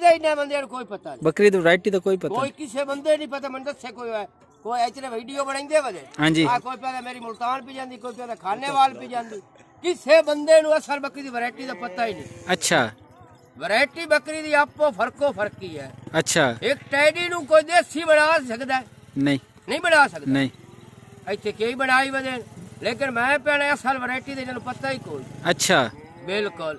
ਦਾ ਇਨਾ ਬੰਦੇ ਨੂੰ ਕੋਈ ਪਤਾ ਨਹੀਂ ਬੱਕਰੀ ਦੀ ਵੈਰਾਈਟੀ ਦਾ ਕੋਈ ਪਤਾ ਕੋਈ ਨਹੀਂ ਕਿਸੇ ਬੰਦੇ ਨਹੀਂ ਪਤਾ ਮੈਨੂੰ ਦੱਸੇ ਕੋਈ ਹੈ ਕੋਈ ਐਚਰੇ ਵੀਡੀਓ ਬਣਾਉਂਦੇ ਵਦੇ ਹਾਂਜੀ। ਆ ਕੋਈ ਪਿਆਦਾ ਮੇਰੀ ਮੁਲਤਾਨ ਪੀ ਜਾਂਦੀ ਕੋਈ ਪਿਆਦਾ ਖਾਨੇਵਾਲ ਪੀ ਜਾਂਦੀ ਕਿਸੇ ਬੰਦੇ ਨੂੰ ਅਸਲ ਬੱਕਰੀ ਦੀ ਵੈਰਾਈਟੀ ਦਾ ਪਤਾ ਹੀ ਨਹੀਂ अच्छा ਵੈਰਾਈਟੀ ਬੱਕਰੀ ਦੀ ਆਪੋ ਫਰਕੋ ਫਰਕੀ ਹੈ अच्छा ਇੱਕ ਟੈਡੀ ਨੂੰ ਕੋਈ ਦੇਸੀ ਬਣਾ ਸਕਦਾ ਹੈ, नहीं ਨਹੀਂ ਬਣਾ ਸਕਦਾ नहीं ਇੱਥੇ ਕਈ ਬਣਾਈ ਵਦੇ ਲੇਕਿਨ ਮੈਂ ਪਿਆਣਾ ਅਸਲ ਵੈਰਾਈਟੀ ਦੇ ਇਹਨਾਂ ਨੂੰ ਪਤਾ ਹੀ ਕੋਈ अच्छा ਬਿਲਕੁਲ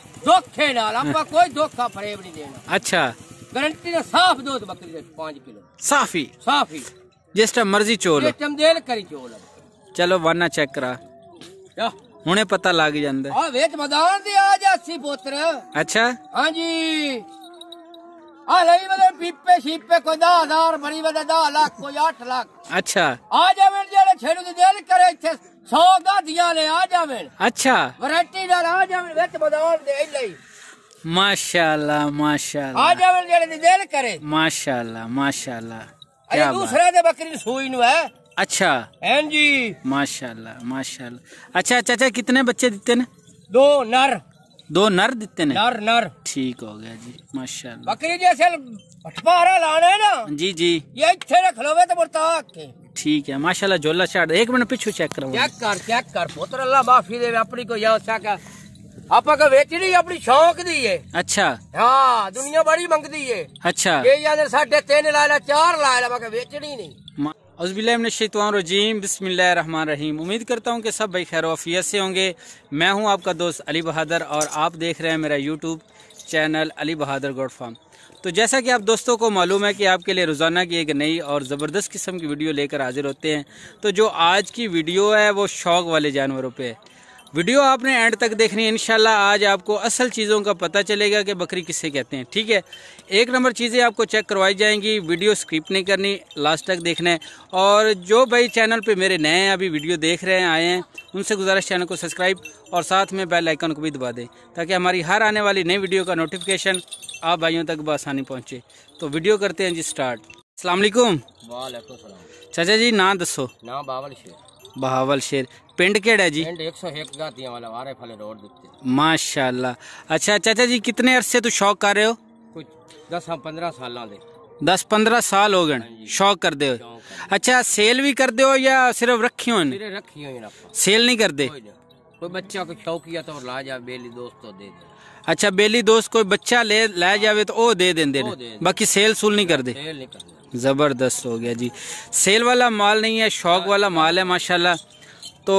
धोखे नाल आपा कोई धोखा फरेब नहीं देना अच्छा गारंटी ना साफ दूध बकरी दे 5 किलो साफ ही जिस टाइम मर्जी चोल जिस टाइम देल करी चोल चलो वाना चेक करा ਹੁਣੇ ਪਤਾ ਲੱਗ ਜਾਂਦਾ ਆ ਵੇਖ ਮੈਦਾਨ ਤੇ ਆ ਜਾ ਸੀ ਪੁੱਤਰ ਅੱਛਾ ਹਾਂਜੀ ਆ ਲਈ ਮਤਲਬ ਪੀਪੇ ਸ਼ੀਪੇ ਕੋਈ 10000 ਬਣੀ ਵਦਾ 10 ਲੱਖ ਕੋਈ 8 ਲੱਖ ਅੱਛਾ ਆ ਜਾਵਣ ਜਿਹੜੇ ਛੇੜੂ ਦੇ ਦਿਲ ਕਰੇ ਇੱਥੇ 100 ਗਾਧੀਆਂ ਲੈ ਆ ਜਾਵਣ ਅੱਛਾ ਵੈਰਾਈਟੀ ਦਾ ਆ ਜਾਵਣ ਵਿੱਚ ਬਦੌਲ ਦੇ ਲਈ ਮਾਸ਼ਾਅੱਲਾ ਮਾਸ਼ਾਅੱਲਾ ਆ ਜਾਵਣ ਜਿਹੜੇ ਦੀ ਦਿਲ ਕਰੇ ਮਾਸ਼ਾਅੱਲਾ ਮਾਸ਼ਾਅੱਲਾ ਇਹ ਦੂਸਰੇ ਦੇ ਬੱਕਰੀ सुई नु है अच्छा हां जी माशाल्लाह माशाल्लाह अच्छा चाचा कितने बच्चे देते ने दो नर दो नर देते ने नर नर ठीक हो गया जी माशाल्लाह बकरी जैसे लाने ना जी जी ये इथे रख लोवे तो मुड़ता के ठीक है माशाल्लाह झोला छाड़ एक मिनट पिछू चेक करो चेक कर चेक कर पुत्र अल्लाह माफी दे अपनी को या सा का ਆਪਾਂ ਕੋ ਵੇਚਣੀ ਆਪਣੀ ਸ਼ੌਕ दी है अच्छा ਹਾਂ ਦੁਨੀਆ ਬੜੀ ਮੰਗਦੀ ਏ ਅੱਛਾ ਇਹ ਜਾਂਦੇ ਸਾਡੇ 3 ਲਾ ਲਾ 4 ਲਾ ਲਾ ਮੈਂ ਵੇਚਣੀ ਨਹੀਂ अज़बिल्लाशैतवानरजीम रहीम उम्मीद करता हूँ कि सब भाई खैर वफियत से होंगे मैं हूँ आपका दोस्त अली बहादुर और आप देख रहे हैं मेरा यूट्यूब चैनल अली बहादुर गोड फार्म तो जैसा कि आप दोस्तों को मालूम है कि आपके लिए रोज़ाना की एक नई और ज़बरदस्त किस्म की वीडियो लेकर हाजिर होते हैं तो जो आज की वीडियो है वो शौक वाले जानवरों पर है वीडियो आपने एंड तक देखनी है इनशाला आज आपको असल चीज़ों का पता चलेगा कि बकरी किससे कहते हैं ठीक है एक नंबर चीज़ें आपको चेक करवाई जाएंगी वीडियो स्किप नहीं करनी लास्ट तक देखना है और जो भाई चैनल पे मेरे नए हैं अभी वीडियो देख रहे हैं आए हैं उनसे गुजारिश चैनल को सब्सक्राइब और साथ में बेल आइकन को भी दबा दें ताकि हमारी हर आने वाली नई वीडियो का नोटिफिकेशन आप भाइयों तक बसानी पहुँचे तो वीडियो करते हैं जी स्टार्ट अलमकुम चाचा जी ना दसो ना बावल शेर बहावल शेर पिंड के जी पिंड माशाल्लाह अच्छा चाचा जी कितने अरसे तू शौक कर रहे हो कुछ दस हाँ पंद्रह साल दे 10 15 साल हो गए हाँ शौक कर दे अच्छा सेल भी कर दे हो या सिर्फ रखी होने रखी सेल नहीं कर दे कोई बच्चा को शौक किया तो ला जा बेली दोस्त तो दे दे अच्छा बेली दोस्त कोई बच्चा ले ला जावे तो ओ दे देंगे दे बाकी सेल सूल नहीं कर दे जबरदस्त हो गया जी सेल वाला माल नहीं है शौक वाला माल है माशाल्लाह तो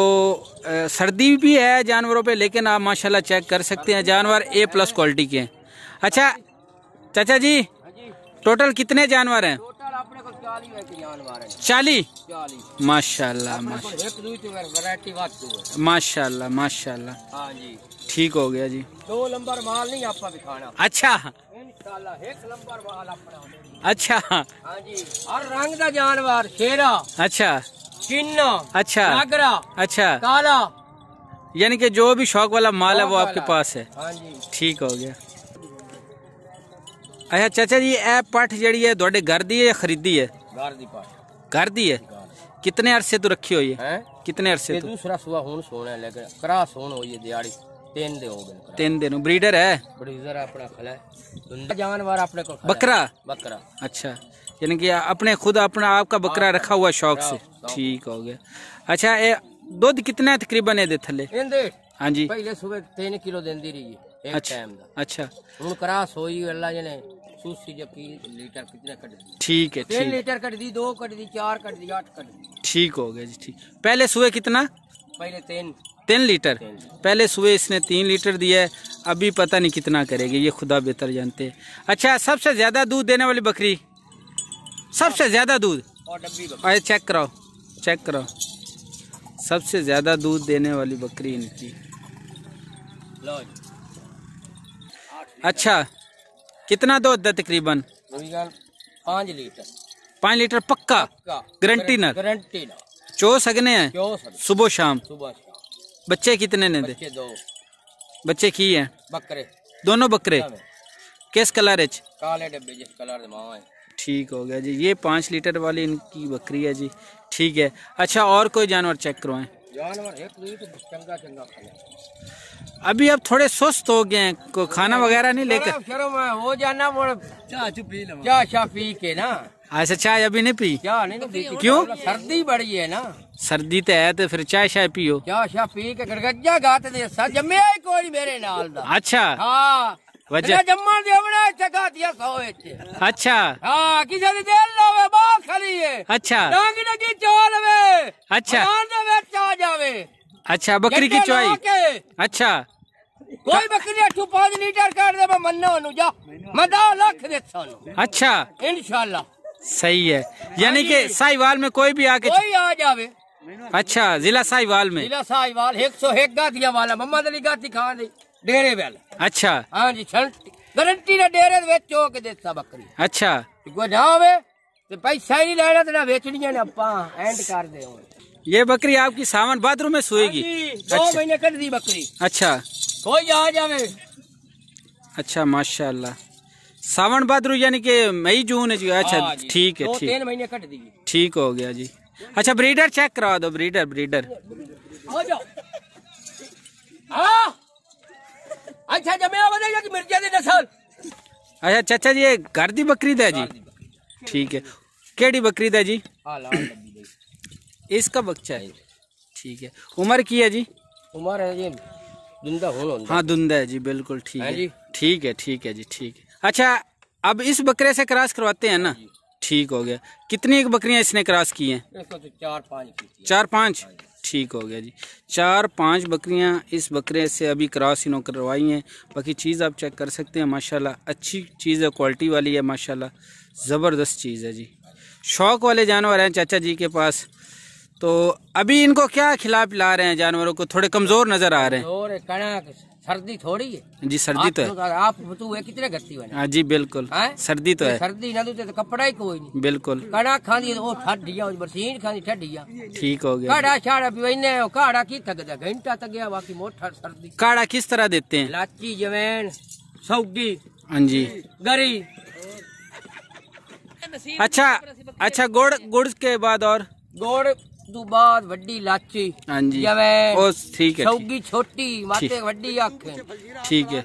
सर्दी भी है जानवरों पे लेकिन आप माशाल्लाह चेक कर सकते हैं जानवर ए प्लस क्वालिटी के हैं अच्छा चाचा जी टोटल कितने जानवर हैं चालीस माशाल्लाह तो तो माशाल्लाह माशाल्लाह माशाल्लाह हाँ ठीक हो गया जी दो नंबर माल नहीं आपका दिखाना अच्छा अच्छा हाँ हर रंग का जानवर शेरा अच्छा चिन्ना अच्छा नागरा अच्छा काला यानी कि जो भी शौक वाला माल है वो आपके पास है हाँ ठीक हो गया अच्छा चाचा जी ए पठ जड़ी है थोड़े घर दी है या खरीदी है घर दी है कितने अरसे तू रखी हुई है कितने अरसे तो दूसरा सुबह हुन सोना लेकिन क्रास होन हुई है दिहाड़ी तीन दिन हो गए तीन दिन ब्रीडर है ब्रीडर अपना खला जानवर अपने को बकरा बकरा अच्छा यानी कि अपने खुद अपना आपका बकरा हाँ, रखा हुआ शौक से हाँ। ठीक हो गया अच्छा ये दूध कितना तकरीबन है थले हाँ जी पहले सुबह तीन किलो देंदी रही एक अच्छा टाइम दा अच्छा हुन क्रास होई अल्लाह जने सूसी जे की लीटर कितना कट दी ठीक है तीन लीटर कट दी दो कट दी चार कट दी आठ कट दी ठीक हो गया जी ठीक पहले सुबह कितना पहले तीन तीन लीटर पहले सुबह इसने तीन लीटर दिया है अभी पता नहीं कितना करेगी ये खुदा बेहतर जानते हैं अच्छा सबसे ज़्यादा दूध देने वाली बकरी सबसे ज़्यादा दूध और डब्बी चेक कराओ चेक करो सबसे ज़्यादा दूध देने वाली बकरी इनकी अच्छा कितना दूध था तकरीबन पाँच लीटर पाँच लीटर पक्का गारंटी ना गारंटी ना चो सकने हैं सुबह शाम सुबह शाम बच्चे कितने ने दे दो बच्चे की हैं बकरे दोनों बकरे किस कलर है काले डब्बे जिस कलर माँ है ठीक हो गया जी ये पाँच लीटर वाली इनकी बकरी है जी ठीक है अच्छा और कोई जानवर चेक करवाएं तो अभी अब थोड़े सुस्त हो गए हैं को खाना वगैरह नहीं लेकर हो जाना चाय चाय पी के ना अच्छा चाय अभी नहीं पी क्या नहीं तो पी क्यों मतलब सर्दी बड़ी है ना सर्दी तो है तो फिर चाय शाय पियो क्या पी के गड़गजा गाते दे सर जमे कोई मेरे नाल अच्छा हाँ अच्छा बकरी की चोई अच्छा कोई बकरी अठू पांच लीटर कर दे मैं मन्ना जा मैं दा लाख दे अच्छा इंशाल्लाह सही है यानी कि साहिवाल में कोई भी आके कोई आ जावे अच्छा जिला साहिवाल में जिला साहिवाल एक सौ एक गाथिया वाला मोहम्मद अली गाथी खा दी ਡੇਰੇ ਵੱਲ ਅੱਛਾ ਹਾਂਜੀ ਗਰੰਟੀ गारंटी ना डेरे दे बेचो के ਦੇਤਾ बकरी अच्छा को ਨਾ ਹੋਵੇ तो भाई शायरी लाना तो ना बेचनी है ना एंड कर दे ये बकरी आपकी सावन भाद्रो में सोएगी दो अच्छा। महीने कट दी बकरी अच्छा कोई आ जावे अच्छा माशाल्लाह सावन भाद्रो यानी के मई जून है जी हाँ अच्छा ठीक है ठीक तीन महीने कट दी ठीक हो गया जी अच्छा ब्रीडर चेक करा दो ब्रीडर ब्रीडर आ जाओ अच्छा जमे कि मिर्जा दी नसल अच्छा चाचा जी घर की बकरी दे जी ठीक है केड़ी बकरी दे जी हाँ, इसका बच्चा है ठीक है उम्र की है जी उम्र है जी धुंधा हो हाँ दुंदा है जी बिल्कुल ठीक हाँ है ठीक है ठीक है जी ठीक है अच्छा अब इस बकरे से क्रॉस करवाते हैं ना हाँ ठीक हो गया कितनी एक बकरियां इसने क्रॉस की हैं चार पाँच चार पाँच ठीक हो गया जी चार पांच बकरियां इस बकरे से अभी क्रॉस इन्हों करवाई हैं बाकी चीज़ आप चेक कर सकते हैं माशाल्लाह अच्छी चीज़ है क्वालिटी वाली है माशाल्लाह ज़बरदस्त चीज़ है जी शौक़ वाले जानवर हैं चाचा जी के पास तो अभी इनको क्या खिला पिला रहे हैं जानवरों को थोड़े कमज़ोर नज़र आ रहे हैं सर्दी थोड़ी है जी सर्दी तो है आप तू तो है कितने गट्टी बने हाँ जी बिल्कुल हाँ? सर्दी तो है सर्दी ना तो, तो कपड़ा ही कोई नहीं बिल्कुल कड़ा खानी तो वो ठडिया मशीन खानी ठडिया ठीक हो गया काढ़ा छाड़ा पीने काढ़ा की थक गया घंटा थक गया बाकी मोटा सर्दी काढ़ा किस तरह देते हैं लाची जवैन सौगी हाँ जी गरी अच्छा अच्छा गुड़ गुड़ के बाद और गुड़ ਬਾਅਦ ਵੱਡੀ ਲਾਚੀ ਹਾਂਜੀ ਜਿਵੇਂ ਉਹ ਠੀਕ ਹੈ ਸੌਗੀ ਛੋਟੀ ਮਾਤੇ ਵੱਡੀ ਅੱਖ ਠੀਕ ਹੈ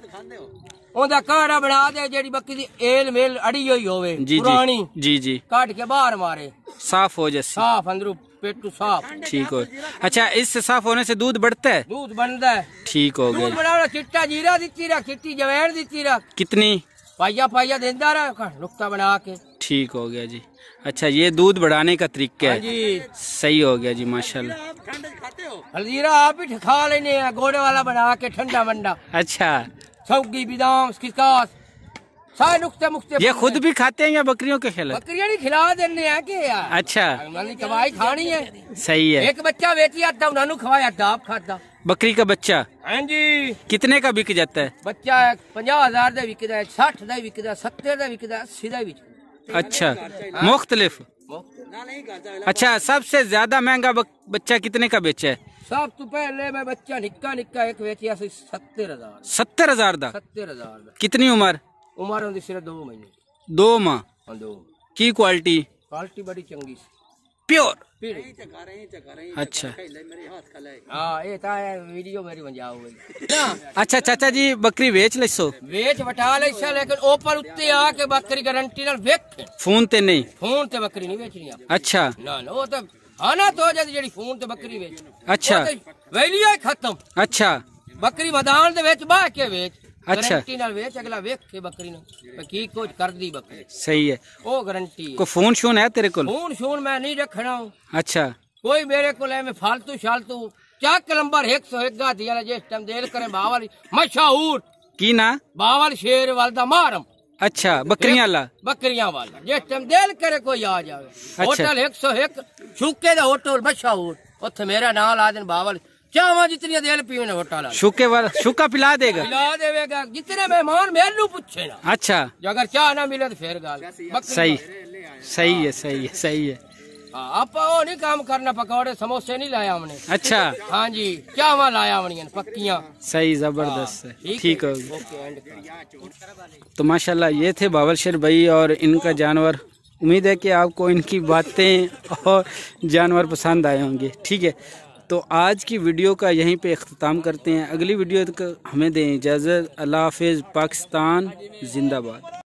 ਉਹਦਾ ਕਾੜਾ ਬਣਾ ਦੇ ਜਿਹੜੀ ਬੱਕੀ ਦੀ ਏਲ ਮੇਲ ਅੜੀ ਹੋਈ ਹੋਵੇ ਪੁਰਾਣੀ ਜੀ ਜੀ ਕੱਟ ਕੇ ਬਾਹਰ ਮਾਰੇ साफ हो जैसे साफ अंदर पेट साफ ठीक हो अच्छा इससे साफ होने से दूध बढ़ता है दूध बनता है ठीक हो गया चिट्टा जीरा दिखती रख चिट्टी जवैन दिखती रख कितनी पाइया पाइया देंदा रहा नुकता बना के ठीक हो गया जी अच्छा ये दूध बढ़ाने का तरीका हाँ है सही हो गया जी माशाल्लाह अलजीरा आप ही खा लेने हैं घोड़े वाला बना के ठंडा बंडा अच्छा सौगी बिदाम किसकास सारे नुकते मुकते ये खुद भी खाते हैं या बकरियों के खिलाफ बकरियां नहीं खिला देने हैं के यार अच्छा कमाई खानी है सही है एक बच्चा बेची आता उन्होंने खवाया था तो आप खाता बकरी का बच्चा हाँ जी कितने का बिक जाता है बच्चा पंजा हजार का बिकता है साठ का बिकता है सत्तर का बिकता है अस्सी का बिकता अच्छा मुख्तलिफ अच्छा सबसे ज्यादा महंगा बच्चा कितने का बेचा है सब तो पहले मैं बच्चा निक्का निक्का एक बेचिया सत्तर हजार सत्तर हजार दा सत्तर हजार दा कितनी उम्र उम्र होती सिर्फ दो महीने दो माह हाँ, दो की क्वालिटी क्वालिटी बड़ी चंगी प्योर फिर अच्छा हाँ ये था वीडियो मेरी बंजा हो गई अच्छा चाचा जी बकरी बेच ले बेच बटा ले लेकिन ऊपर उत्ते आके बकरी गारंटी नाल वेख फोन ते नहीं फोन ते बकरी नहीं बेचनी अच्छा ना ना वो तो आना हाँ तो जद जेडी फोन ते बकरी बेच अच्छा वैलिया खत्म अच्छा बकरी मैदान दे बेच बाह के बेच ਗਰੰਟੀ ਨਾਲ ਵੇਚ ਅਗਲਾ ਵੇਖ ਕੇ ਬੱਕਰੀ ਨੂੰ ਕੀ ਕੁਝ ਕਰਦੀ ਬੱਕਰੀ ਸਹੀ ਹੈ ਉਹ ਗਰੰਟੀ ਹੈ ਕੋ ਫੋਨ ਸ਼ੋਨ ਹੈ ਤੇਰੇ ਕੋਲ ਫੋਨ ਸ਼ੋਨ अच्छा कोई मेरे को फालतू शालतू चक नंबर एक सौ एक टाइम देर करे बावल मशहूर की ना बावल शेर वाल मारम अच्छा बकरिया वाला बकरिया वाला जिस टाइम देर करे कोई आ जावे अच्छा। होटल एक सौ एक छुके होटल मशहूर उथे मेरा ना ला देन बावल क्या वहाँ जितनी देर पीने ने होटल शुके शुका पिला देगा पिला देगा जितने मेहमान मेलू पूछे ना अच्छा जो अगर चाह ना मिले तो फिर गाल सही सही है सही है सही है हाँ, आप नहीं काम करना पकौड़े समोसे नहीं लाया हमने अच्छा हाँ जी क्या वहाँ लाया हमने पक्कियाँ सही जबरदस्त है हाँ, ठीक हो तो माशाल्लाह ये थे शेर भाई और इनका जानवर उम्मीद है कि आपको इनकी बातें और जानवर पसंद आए होंगे ठीक है तो आज की वीडियो का यहीं पे अख्ताम करते हैं अगली वीडियो तक हमें दें इजाज़त अल्लाह हाफिज़ पाकिस्तान जिंदाबाद